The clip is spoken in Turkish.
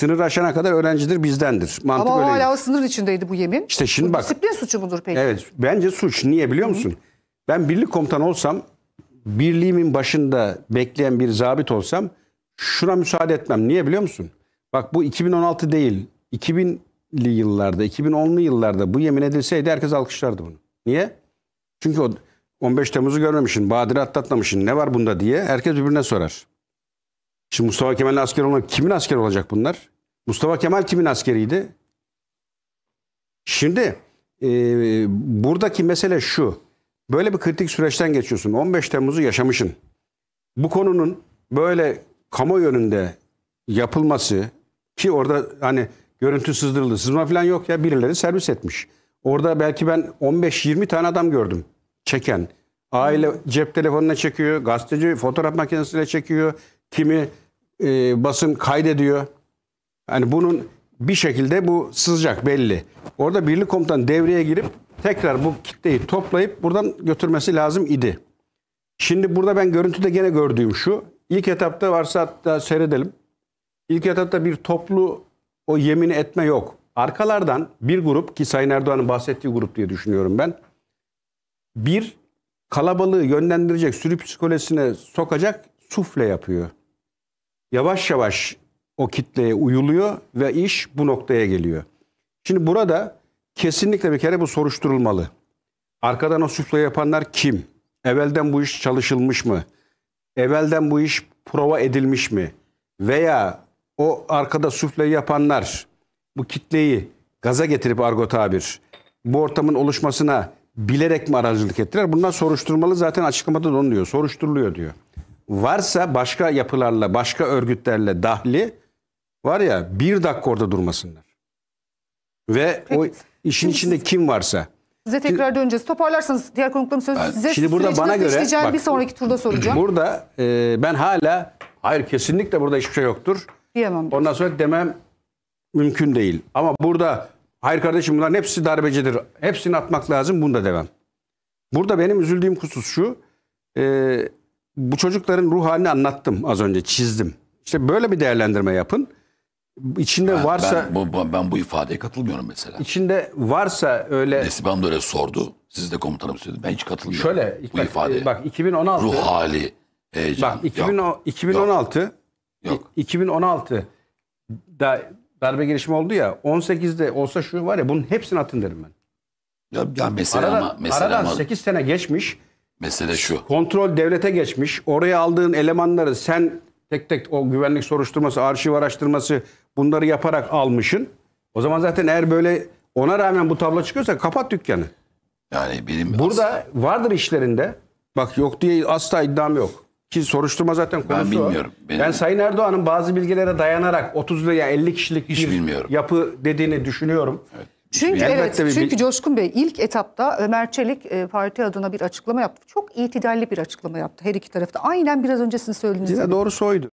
Sınır aşana kadar öğrencidir bizdendir. Mantık Ama öyle. hala o sınır içindeydi bu yemin. İşte şimdi bak. Disiplin suçu mudur peki? Evet bence suç. Niye biliyor musun? hı Ben birlik komutan olsam birliğimin başında bekleyen bir zabit olsam şuna müsaade etmem. Niye biliyor musun? Bak bu 2016 değil. 2000'li yıllarda, 2010'lu yıllarda bu yemin edilseydi herkes alkışlardı bunu. Niye? Çünkü o 15 Temmuz'u görmemişsin, Badir'i atlatmamışsın. Ne var bunda diye herkes birbirine sorar. Şimdi Mustafa Kemal'in askeri olan kimin askeri olacak bunlar? Mustafa Kemal kimin askeriydi? Şimdi e, buradaki mesele şu. Böyle bir kritik süreçten geçiyorsun. 15 Temmuz'u yaşamışsın. Bu konunun böyle kamuoyu önünde yapılması ki orada hani görüntü sızdırıldı. Sızma falan yok ya birileri servis etmiş. Orada belki ben 15-20 tane adam gördüm çeken. Aile cep telefonuna çekiyor, gazeteci fotoğraf makinesiyle çekiyor, kimi e, basın kaydediyor. Yani bunun bir şekilde bu sızacak belli. Orada birlik komutan devreye girip tekrar bu kitleyi toplayıp buradan götürmesi lazım idi. Şimdi burada ben görüntüde gene gördüğüm şu. İlk etapta varsa hatta seyredelim. İlk etapta bir toplu o yemin etme yok. Arkalardan bir grup ki Sayın Erdoğan'ın bahsettiği grup diye düşünüyorum ben. Bir kalabalığı yönlendirecek, sürü psikolojisine sokacak sufle yapıyor yavaş yavaş o kitleye uyuluyor ve iş bu noktaya geliyor. Şimdi burada kesinlikle bir kere bu soruşturulmalı. Arkadan o sufle yapanlar kim? Evvelden bu iş çalışılmış mı? Evvelden bu iş prova edilmiş mi? Veya o arkada sufleyi yapanlar bu kitleyi gaza getirip argo tabir bu ortamın oluşmasına bilerek mi aracılık ettiler? Bunlar soruşturmalı zaten açıklamada da onu diyor. Soruşturuluyor diyor varsa başka yapılarla, başka örgütlerle dahli var ya bir dakika orada durmasınlar. Ve Peki. o işin içinde kim varsa. Size tekrar döneceğiz. Toparlarsanız diğer konuklarım sözü size şimdi burada bana göre bak, bir sonraki turda soracağım. Burada e, ben hala hayır kesinlikle burada hiçbir şey yoktur. Diyemem. Ondan sonra demem mümkün değil. Ama burada hayır kardeşim bunların hepsi darbecidir. Hepsini atmak lazım. Bunu da demem. Burada benim üzüldüğüm husus şu. E, bu çocukların ruh halini anlattım az önce çizdim. İşte böyle bir değerlendirme yapın. İçinde ben, varsa ben bu, ben bu ifadeye katılmıyorum mesela. İçinde varsa öyle Neslihan da öyle sordu. Siz de komutanım söyledi. Ben hiç katılmıyorum. Şöyle bu bak, e, ifadeye. Bak 2016 ruh hali heyecan. Bak 2000, yok, 2016 yok. yok. 2016 da darbe girişimi oldu ya 18'de olsa şu var ya bunun hepsini atın derim ben. Ya, ya mesela aradan, ama mesela aradan ama, 8 sene geçmiş. Mesele şu. Kontrol devlete geçmiş. Oraya aldığın elemanları sen tek tek o güvenlik soruşturması, arşiv araştırması bunları yaparak almışın. O zaman zaten eğer böyle ona rağmen bu tablo çıkıyorsa kapat dükkanı. Yani benim burada asla... vardır işlerinde. Bak yok diye asla iddiam yok. Ki soruşturma zaten konusu Ben bilmiyorum. O. Benim... Ben Sayın Erdoğan'ın bazı bilgilere dayanarak 30 veya 50 kişilik Hiç bir bilmiyorum. yapı dediğini düşünüyorum. Evet. Çünkü yani. evet, bir... çünkü Coşkun Bey ilk etapta Ömer Çelik e, parti adına bir açıklama yaptı. Çok itidalli bir açıklama yaptı her iki tarafta. Aynen biraz önce sizin söylediğiniz gibi. Doğru soydu.